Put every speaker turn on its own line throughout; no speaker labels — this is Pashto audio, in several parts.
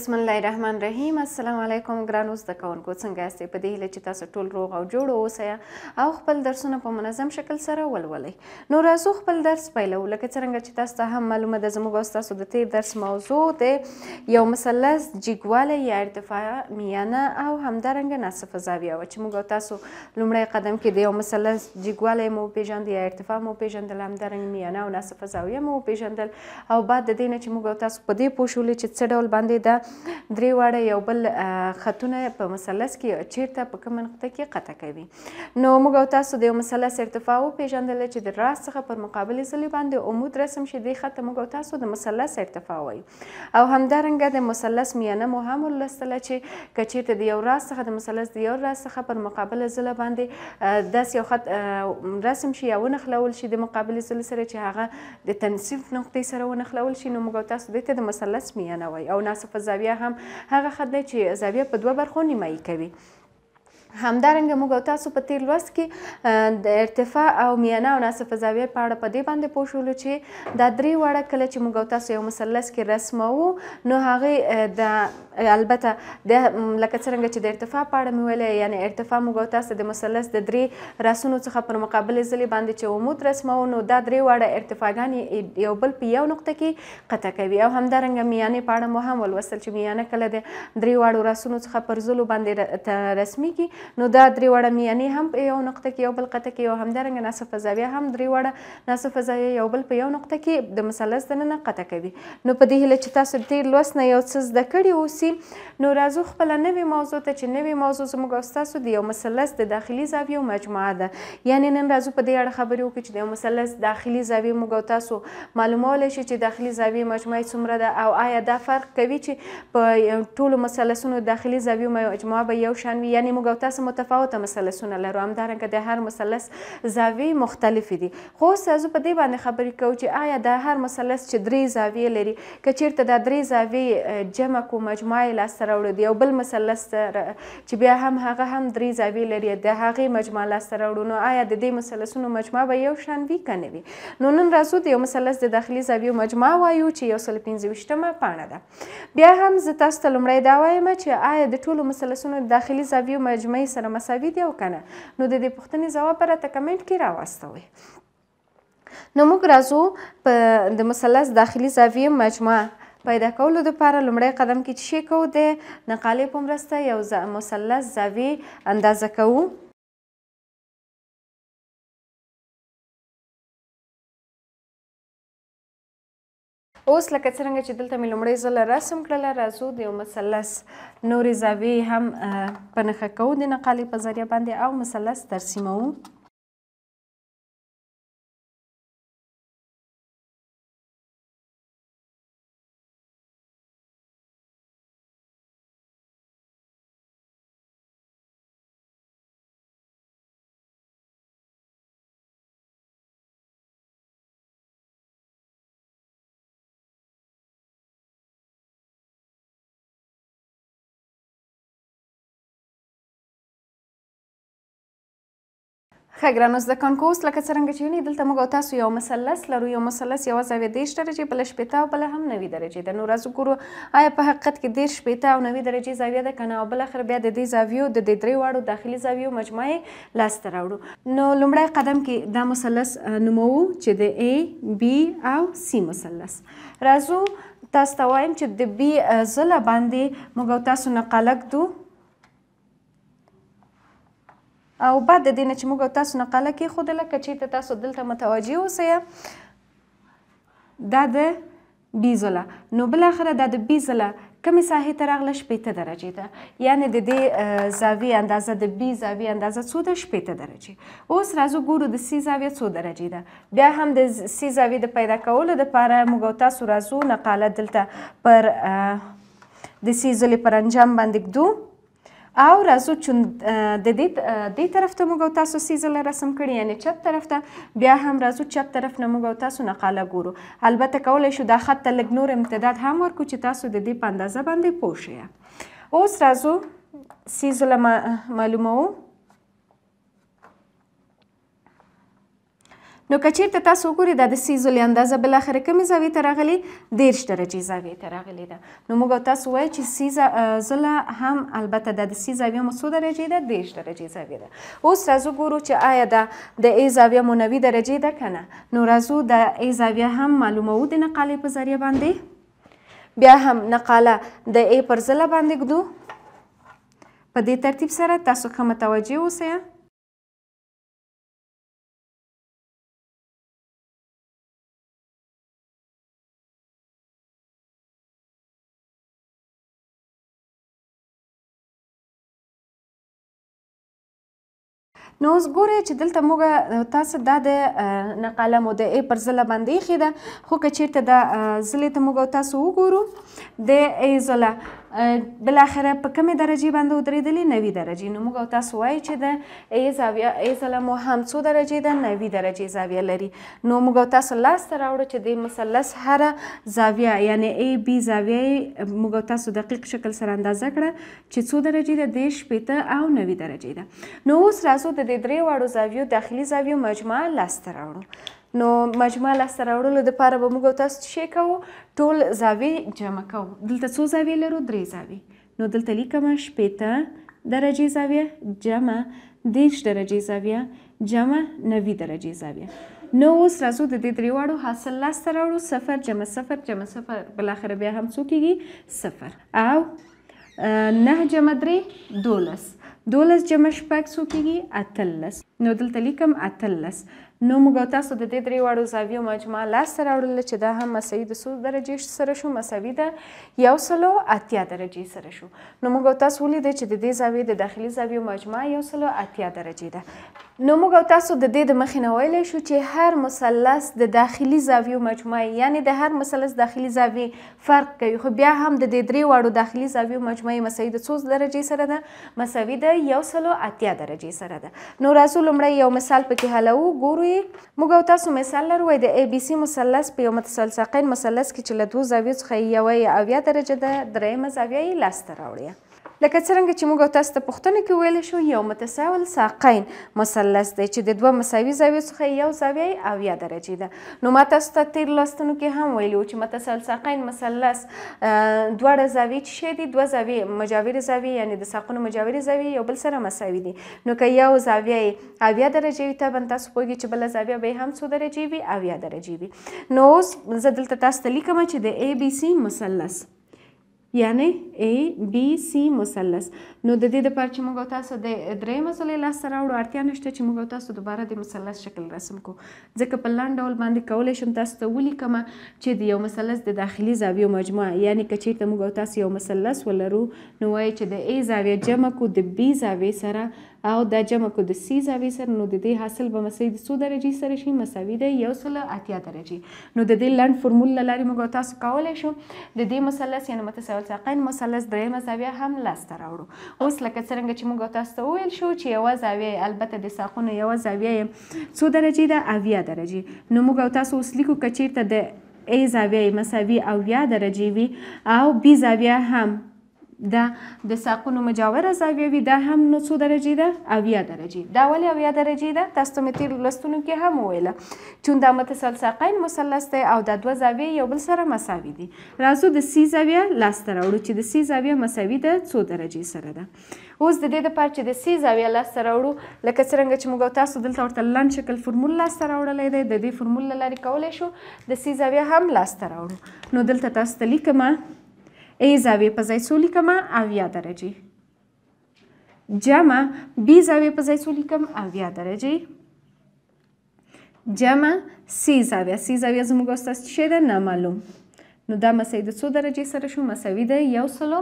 بسم الله الرحمن الرحیم السلام علیکم ګرانو زده کوونکو څنګه یاست په دې هیله چې تاسو ټول روغ او جوړ اوسئ او خپل درسونه په منظم شکل سره ولولئ نو راځو خپل درس پیلو لکه څنګه چې تاسو ته هم معلومه ده زموږ او ستاسو د تیر درس موضوع د یو مثلث جګوالی یا ارتفاع میانه او همدارنګه ناصفه زاویه وه چې موږ او تاسو لومړی قدم کې د یو مثلث جګوالی مو وپېژند یا ارتفاع مو وپېژندل همدارنګه میانه او ناصفه زاویه مو وپېژندل او بعد د دې نه چې موږ او تاسو په دې پوه شولو چې څه ډول باندې ده درې واړه یو بل خطونه په مثلث کې چیرته په کوم نقطه کې قطع کوي نو موږ او تاسو د یو مثلث ارتفاع او پیژندل چې د راست څخه پر مقابل سلی باندې عمود رسم شي دی خط موږ او تاسو د مثلث ارتفاع وایو او همدارنګه د مثلث میانه مو هم ولستله چې کچیرته د یو راست څخه د مثلث د یو راست څخه پر مقابل زله باندې داس یو خط رسم شي یا ونخلول شي د مقابل زله سره چې هغه د تنصیف نقطې سره ونخلول شي نو موږ تاسو دته د مثلث میانه وای او ناصف زاویه هم هغه خط دی چې زاویه په دوه برخو نیمایي کوي همدارنګه موږ او تاسو په تیر لوست کې د ارتفاع او میانه او ناصفه زاویه په اړه په دې باندې پوه شولو چې دا درې واړه کله چې موږ او تاسو یو مثلث کې رسموو نو هغې د البته د لکه څرنګه چې د ارتفاع په اړه مې ویلی یعنی ارتفاع موږ او تاسو د مثلث د درې راسونو څخه پر مقابل ځلې باندې چې عمود رسموو نو دا درې واړه ارتفاعګانې یو بل په یو نقطه کې قطع کوي او همدارنګه میانې په اړه مو هم ولوستل چې میانه کله د درې واړو راسونو څخه پر ځلو باندې رسمي کې نو دا درې وړه میانې هم په یو نقطه کې یو بل قطه کې یو همدارنګه ناصفه زاویه هم درې وړه ناصفه زاویه یو بل په یو نقطه کې د مثلث دننه قطه کوي نو په دې هیله چې تاسو تیر لوست نه یو څه زده کړي اوسي نو راځو خپله نوې موضوع ته چې نوې موضوع زموږ او ستاسو د یو مثلث د داخلي زاویو مجموعه ده یعنې نن راځو په دې اړه خبرې وکړو چې د یو مثلث داخلي زاویې موږ او تاسو معلومولی شي چې داخلي زاویې مجموعه څومره ده او آیا دا فرق کوي چې په ټولو مثلثونو داخلي زاویو مجموعه به یو شان وي یعنې موږ او تاسو مثلث متفاوته مثلثونه لرو همدارنګه د هر مثلث زاویې مختلفې دي خو اوس زه په دې باندې خبرې کوم چې آیا د هر مثلث چې درې زاویې لري که چیرته دا درې زاویې جمع کو مجموعه یې لاسته راوړې دي یو بل مثلث چې بیا هم هغه هم درې زاویې لري د هغې مجموعه لاسته راوړو نو آیا د دې مثلثونو مجموعه به یو شان وي که نه وي نو نن راځو د یو مثلث د داخلي زاویو مجموعه وایو چې یو سل پنځه ویشتمه پاڼه ده بیا هم زه تاسو ته لومړی دا وایم چې آیا د ټولو مثلثونو د داخلي زاویو مجموعه کورنۍ سره مساوي دی او کنه نو د دې پوښتنې ځواب راته کمنټ کې راوستوي نو موږ راځو په د مثلث داخلي زاویې مجموعه پیدا کولو لپاره لومړی قدم کې چې شی کوو د نقالې په مرسته یو مثلث زاویې اندازه کوو اوس لکه څنګه چې دلته مې لومړی ځله رسم کړله راځو د یو مثلث نورې زاویې هم په نښه کوو د نقالې په ذریعه باندې او مثلث ترسیموو ښه ګرانو زده کوونکو اوس لکه څرنګه چې وینئ دلته موږ او تاسو یو مثلث لرو یو مثلث یوه زاویه دېرش درجې بله شپېته او بله هم نوي درجې ده نو راځو ګورو آیا په حقیقت کې دېرش شپېته او نوي درجې زاویه ده که نه او بالاخره بیا د دې زاویو د دې درې واړو داخلي زاویو مجموعه یې لاسته راوړو نو لومړی قدم کې دا مثلث نوموو چې د ای بي او سي مثلث راځو تاسو ته وایم چې د بي ځله باندې موږ او تاسو نقاله ږدو او بعد د دې نه چې موږ تاسو نقاله کې خو لکه چې تاسو دلته متوجي اوسئ دا د بیزله نو بل اخره دا د بیزله کمې ساحې ته راغله شپېته درجې ده یعنی د دې زاویې اندازه د بي زاویې اندازه څو ده شپېته درجې اوس راځو ګورو د سي زاویه څو درجې ده بیا هم د سي زاویې د پیدا کولو دپاره موږ تاسو راځو نقاله دلته پر د سي زلې پر انجام باندې ږدو او راځو چې د دې د طرف ته موږ تاسو سیزل رسم کړی یعنی چپ طرف ته بیا هم راځو چپ طرف نه موږ تاسو نقاله ګورو البته کولای شو دا خط ته لګ نور امتداد هم ورکو چې تاسو د دې په اندازه باندې پوه اوس راځو سیزل معلومو نو که چیرته تاسو وګورئ دا د سیزو له اندازه بل اخر کومې زاویې ته راغلي دیرش درجې زاویې ته راغلي ده نو موږ تاسو وایو چې سیزه زله هم البته د سی زاویې مو څو درجې ده دیرش درجې زاویې ده اوس راځو ګورو چې آیا دا د ای زاویه مو نوي درجې ده که نه نو راځو د ای زاویه هم معلوموو د نقالې په ذریعه باندې بیا هم نقاله د ای پر زله باندې ږدو په دې ترتیب سره تاسو ښه متوجه اوسئ نو اوس ګوره چې دلته موږ تاسو دا د نقاله مودعې پر ځله باندې ایښې ده خو که چېرته د ځلې ته موږ تاسو وګورو د ای ځله بل اخره په کومه درجه باندې ودرېدلې 90 درجه نو موږ تاسو وایو چې د ای زاویه ای سلام هم څو درجه ده 90 درجه زاویه لري نو موږ تاسو لاس ته راوړو چې د مثلث هر زاویه یعنی ای بی زاویه موږ تاسو دقیق شکل سره اندازه کړه چې څو درجه ده د شپته او 90 درجه ده نو اوس راځو د دې درې واړو زاویو داخلي زاویو مجموعه لاس ته راوړو نو مجموعه لاسته راوړلو دپاره به موږ تاسو څه شی کوو ټول زاویې جمع کوو دلته څو زاویې لرو درې زاویې نو دلته لیکم شپېته درجې زاویه جمع دېرش درجې زاویه جمع نوي درجې زاویه نو اوس راځو د دې درې واړو حاصل لاسته راوړو صفر جمع صفر جمع صفر بالاخره بیا هم څو کېږي صفر او نه جمع درې دولس دولس جمع شپږ څو کېږي اتلس نو دلته لیکم اتلس نو موږ او تاسو د دې درې واړو زاویو مجموعه لاسته راوړله چې دا هم مساوي د څو درجې سره شو مساوي ده یو سلو اتیا درجې سره شو نو موږ او تاسو ولیدل چې د دې زاویې د داخلي زاویو مجموعه یو سلو اتیا درجې ده نو موږ او تاسو د دې د مخې نه ویلی شو چې هر مثلث د داخلي زاویو مجموعه یعنی د هر مثلث داخلي زاویې فرق کوي خو بیا هم د دې درې واړو داخلي زاویو مجموعه مساوي د څو درجې سره ده مساوي ده یو سلو اتیا درجې سره ده نو راځو لومړی یو مثال پکې حلوو ګورو موږ او تاسو مثال لرو وای د ای بی سی مثلث په یو متصل ساقین مثلث کې چې له دوو زاویو څخه یوه یې اویا درجه ده دریمه زاویه یې لاسته راوړي لکه څرنګه چې موږ تاسو ته پوښتنه کې ویل شو یو متساوی ساقین مثلث دی چې د دوه مساوي زاویو څخه یو زاویه اویا درجې ده نو ما تاسو ته تیر لوستونو کې هم ویلو چې متساوی ساقین مثلث دواړه زاویې چې شی دي دوه زاویې مجاورې زاویې یعنی د ساقونو مجاورې زاویې یو بل سره مساوي دي نو که یو زاویه اویا درجې وي طبعا تاسو پوهیږئ چې بله زاویه به هم څو درجې وي اویا درجې وي نو اوس زه دلته تاسو ته لیکم چې د ای بی سی مثلث یعنی A B C مثلث نو د دې لپاره چې موږ تاسو د درې مسلې لاسته راوړو اړتیا نشته چې موږ تاسو دوباره د مثلث شکل رسم کو ځکه په لاندې ډول باندې کولی شم تاسو ته ولیکم چې د یو مثلث د داخلي زاویو مجموعه یعنی که چیرته موږ تاسو یو مثلث ولرو نو وایي چې د A زاویه جمع کو د B زاویې سره او دا جمع کو د سي زاویې سره نو د دې حاصل به مساوي د څو درجې سره شي مساوي د 180 درجې نو د دې لند فورمول لاري موږ تاسو کولای شو د دې مثلث یعنی متساوي ساقین مثلث دریمه زاویه هم لاسته راوړو اوس لکه څنګه چې موږ تاسو ته وویل شو چې یو زاویه البته د ساقونو یو زاویه څو درجې ده اویا درجې نو موږ تاسو اوس لیکو کچیرته د ای زاویه مساوي اویا درجې وي او بی زاویه هم دا د ساقونو مجاوره زاویه وي دا هم نو څو درجې ده اویا درجې دا ولې اویا درجې ده تاسو ته مې تېرو لوستونو کې هم وویله چون دا متصل ساقین مثلث دی او دا دوه زاویې یو بل سره مساوي دي راځو د سي زاویه لاسته راوړو چې د سي زاویه مساوي ده څو درجې سره ده اوس د دې دپاره چې د سي زاویه لاسته راوړو لکه څرنګه چې موږ تاسو دلته ورته لنډ شکل فورمول لاسته راوړلی دی د دې فورمول له لارې کولی شو د سي زاویه هم لاسته راوړو نو دلته تاسو ته لیکمه A زاویه په ځای څو لیکم اویا درجې جمع B زاویه په ځای څو لیکم اویا درجې جمع C زاویه C زاویه زموږ استاس چې ده نامعلوم نو دا مساوي د څو درجې سره شو مساوي د یو سلو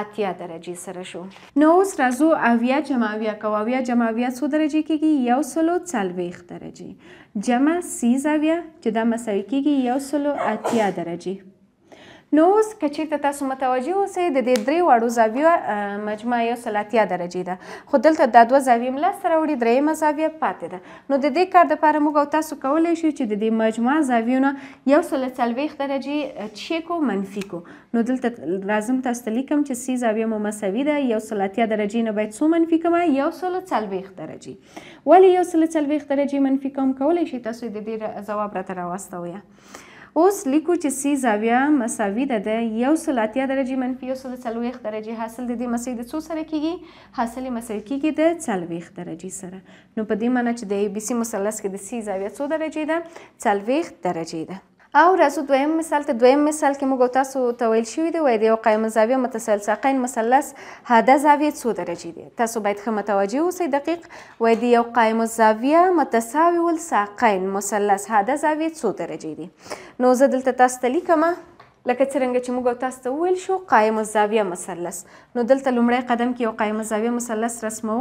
اتیا درجې سره شو نو اوس راځو اویا جمع اویا کوو اویا جمع اویا څو درجې کېږي یو سلو څلوېښت درجې جمع سی زاویه چې دا مساوي کېږي یو سلو اتیا درجې نو اوس که چېرته تاسو متوجه اوسئ د دې درې واړو زاویو مجموعه یو سل اتیا درجې ده خو دلته دا دوه زاویې م لاسته راوړي درېیمه زاویه پاتې ده نو د دې کار دپاره موږ او تاسو کولی شو چې د دې مجموعه زاویو نه یو سل څلوېښت درجې چی کو منفي کو نو دلته لازم تاسو ته لیکم چې سي زاویه مو مساوي ده یو سل اتیا درجې نه باید څو منفي کړم یو سل څلوېښت درجې ولې یو سل څلوېښت درجې منفي کوم کولی شئ تاسو د دې ځواب راته راواستوئ اوس لیکو چې سی زاویه مساوي ده د یو سل اتیا درجې منفي یو سل څلوېښت درجې حاصل د دې مساوي د څو سره کیږي حاصل یې مساوي کیږي د څلوېښت درجې سره نو په دې معنی چې د ای بي سي مثلث کې د سی زاویه څو درجې ده څلوېښت درجې ده او راځو دویم مثال ته دویم مثال کې موږ تاسو ته ویل شوي دی وایي د یو قایم زاویه متسلسل ساقین مثلث هاده زاویه څو درجې دي تاسو باید ښه متوجه اوسئ دقیق وایي د یو قایم زاویه متساوي الساقین مثلث هاده زاویه څو درجې دي نو زه دلته تاسو ته لیکم لکه څرنګه چې موږ تاسو ته وویل شو قایم الزاویه مثلث نو دلته لومړی قدم کې یو قایم الزاویه مثلث رسمو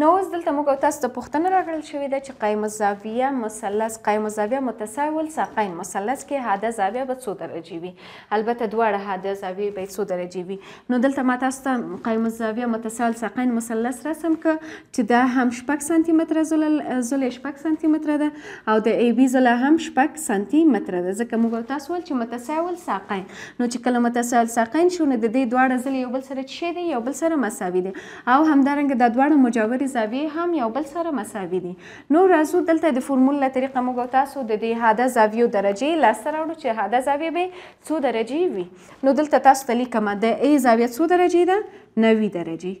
نو اوس دلته موږ تاسو ته پوښتنه راغلل شوې ده چې قایم الزاویه مثلث قایم الزاویه متساوی ساقین مثلث کې حاده زاویه به څو درجې وي البته دواړه حاده زاویه به څو درجې وي نو دلته ما تاسو ته قایم الزاویه متساوی ساقین مثلث رسم ک چې دا هم شپږ سانتي متره زله شپږ سانتي متره ده او د ای بی زله هم شپږ سانتي متره ده ځکه موږ تاسو ول چې متساوی ساقین نو چې کله متساوی ساقین شونه د دې دواړه زله یو بل سره شي دي یو بل سره مساوي دي او همدارنګه د دواړو مجاورې زاویې هم یو بل سره مساوي دي نو راځو دلته د فورمول له طریقه موږ تاسو د دې حاده زاویو درجې لاسته راوړو چې حاده زاویه به څو درجې وي نو دلته تاسو ته لیکم د ای زاویه څو درجې ده 90 درجې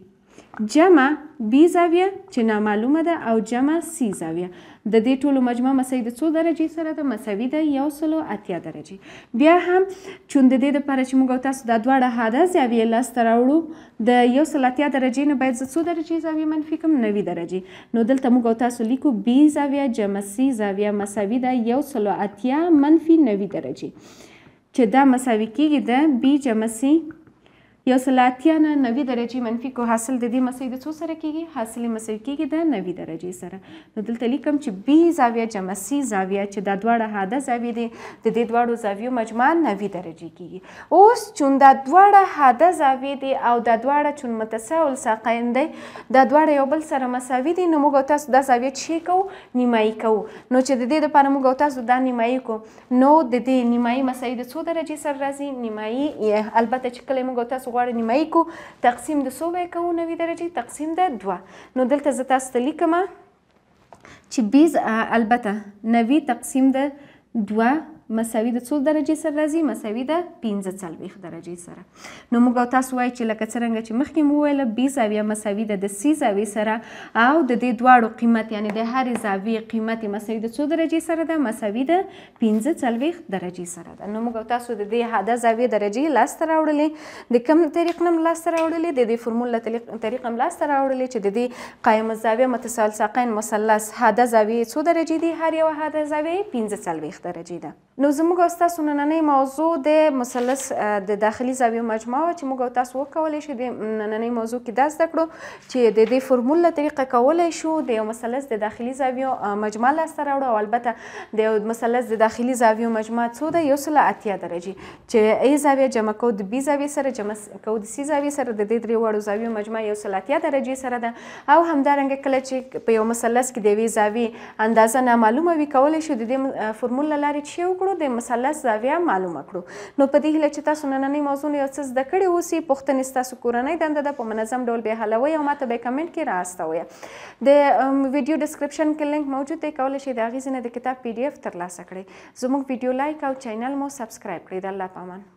جمع بی زاویه چې نامعلومه ده او جمع سی زاویه د دې ټولو مجموع مساوي د څو درجې سره ده مساوي ده یو سلو اتیا درجې بیا هم چون د دې دپاره چې موږ او تاسو دا دواړه حاده زاویې لاسته راوړو د یو سل اتیا درجې نه باید زه څو درجې زاویې منفي کړم نوي درجې نو دلته موږ او تاسو لیکو بی زاویه جمع سی زاویه مساوي ده یو سلو اتیا منفي نوي درجې چې دا مساوي کیږي د بی جمع سی یو سل اتیا نه نوي درجې منفي کو حاصل د دې مساوي د څو سره کیږي حاصل یې مساوي کیږي د نوي درجې سره نو دلته لیکم چې بي زاویه جمع سي زاویه چې دا دواړه حاده زاویې دي د دې دواړو زاویو مجموعا نوي درجې کیږي اوس چون دا دواړه حاده زاویې دي او دا دواړه چون متساوي ساقین دی دا دواړه یو بل سره مساوي دي نو موږ تاسو دا زاویه چې کوو نیمایي کوو نو چې د دې لپاره موږ تاسو دا نیمایي کوو نو د دې نیمایي مساوي د څو درجې سره راځي نیمایي البته چې کله موږ تاسو غواړئ نیمایي کو تقسیم د څو به کوو نوي درجې تقسیم د دوه نو دلته زه تاسو ته لیکمه چې بیز البته نوي تقسیم د دوه مساوي د څو درجې سره راځي مساوي د 45 درجې سره نو موږ او تاسو وایي چې لکه څنګه چې مخکې مو ویل بي زاویه مساوي ده د سي زاویې سره او د دې دواړو قیمت یعنی د هرې زاویې قیمت مساوي د څو درجې سره ده مساوي د 45 درجې سره ده نو موږ او تاسو د دې حاده زاویې درجې لاسته راوړلې د کوم طریق نه لاسته راوړلې د دې فورمول طریق هم لاسته راوړلې چې د دې قایم الزاویه متساوي ساقین مثلث حاده زاویې څو درجې دي هر یو حاده زاویې 45 درجې ده نو زموږ او ستاسو نننۍ موضوع د مثلث د داخلي زاویو مجموعه چې موږ او تاسو وکولی شو د نننۍ موضوع کې دا زده کړو چې د دې فورمول له طریقه کولی شو د یو مثلث د داخلي زاویو مجموعه لاسته راوړو او البته د یو مثلث د داخلي زاویو مجموعه څو ده یو سل اتیا درجې چې ای زاویه جمع کو د بي زاویې سره جمع کو د سي زاویې سره د دې درې وړو زاویو مجموعه یو سل اتیا درجې سره ده او همدارنګه کله چې په یو مثلث کې د یوې زاویې اندازه نامعلومه وي کولی شو د دې فورمول له لارې څه وکړو کړو د مثلث زاویه معلومه کړو نو په دې هیله چې تاسو نننۍ موضوع یو څه زده کړی اوسئ پوښتنې ستاسو کورنۍ دنده ده په منظم ډول به حلوي او ماته به کمنټ کې راستوي د ویډیو ډسکرپشن کې لینک موجود دی کولی شئ د هغې ځینې د کتاب پی ډی اف ترلاسه کړئ زموږ ویډیو لایک او چینل مو سبسکرایب کړئ د الله په امان